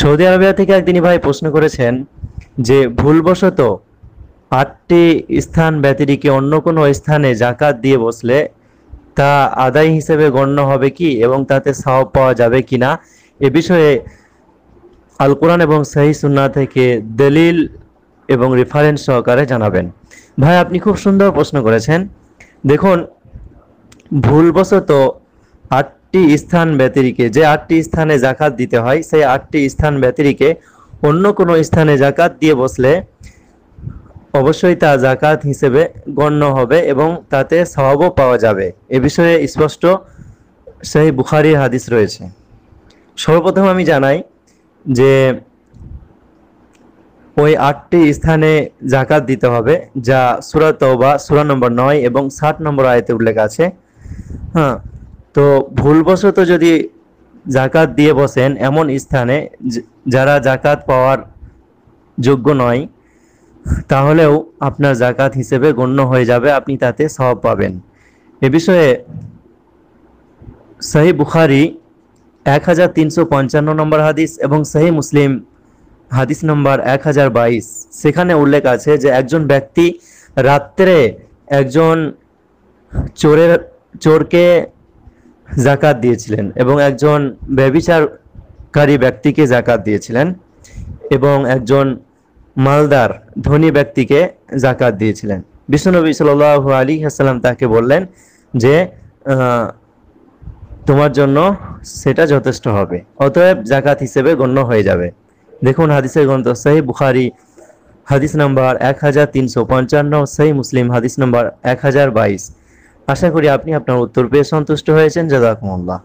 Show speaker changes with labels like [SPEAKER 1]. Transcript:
[SPEAKER 1] Saudi Arabia থেকে একদিনই ভাই প্রশ্ন করেছেন যে ভুলবশত আটটি স্থান ব্যতিরিকে অন্য কোনো স্থানে জাকাত দিয়ে বসলে তা আদায় হিসেবে গণ্য হবে কি এবং তাতে সাহব পাওয়া যাবে কি না এ বিষয়ে আল কোরআন এবং সাহি সুন্না থেকে দলিল এবং রেফারেন্স সহকারে জানাবেন ভাই আপনি খুব সুন্দর প্রশ্ন করেছেন দেখুন ভুলবশত আটটি স্থান ব্যতিরিকে যে আটটি স্থানে জাকাত দিতে হয় সেই আটটি স্থান ব্যতিরিকে অন্য কোনো স্থানে জাকাত দিয়ে বসলে অবশ্যই তা জাকাত হিসেবে গণ্য হবে এবং তাতে স্বভাবও পাওয়া যাবে এ বিষয়ে স্পষ্ট সেই বুখারির হাদিস রয়েছে সর্বপ্রথম আমি জানাই যে ওই আটটি স্থানে জাকাত দিতে হবে যা সুরাত বা সুরা নম্বর নয় এবং ষাট নম্বর আয়তে উল্লেখ আছে হ্যাঁ তো ভুলবশত যদি জাকাত দিয়ে বসেন এমন স্থানে যারা জাকাত পাওয়ার যোগ্য নয় তাহলেও আপনার জাকাত হিসেবে গণ্য হয়ে যাবে আপনি তাতে সব পাবেন এ বিষয়ে সহি বুখারি এক হাজার তিনশো পঞ্চান্ন নম্বর হাদিস এবং সহি মুসলিম হাদিস নম্বর এক হাজার বাইশ সেখানে উল্লেখ আছে যে একজন ব্যক্তি রাত্রে একজন চোরের চোরকে জাকাত দিয়েছিলেন এবং একজন ব্যবিচারকারী ব্যক্তিকে জাকাত দিয়েছিলেন এবং একজন মালদার ধনী ব্যক্তিকে জাকাত দিয়েছিলেন বিষ্ণুনবী সাল আলী হাসালাম তাকে বললেন যে তোমার জন্য সেটা যথেষ্ট হবে অতএব জাকাত হিসেবে গণ্য হয়ে যাবে দেখুন হাদিসের গ্রন্থ সাহি বুখারি হাদিস নাম্বার এক হাজার তিনশো পঞ্চান্ন সাহি মুসলিম হাদিস নাম্বার এক হাজার বাইশ আশা করি আপনি আপনার উত্তর পেয়ে সন্তুষ্ট হয়েছেন জাদাকুমুল্লাহ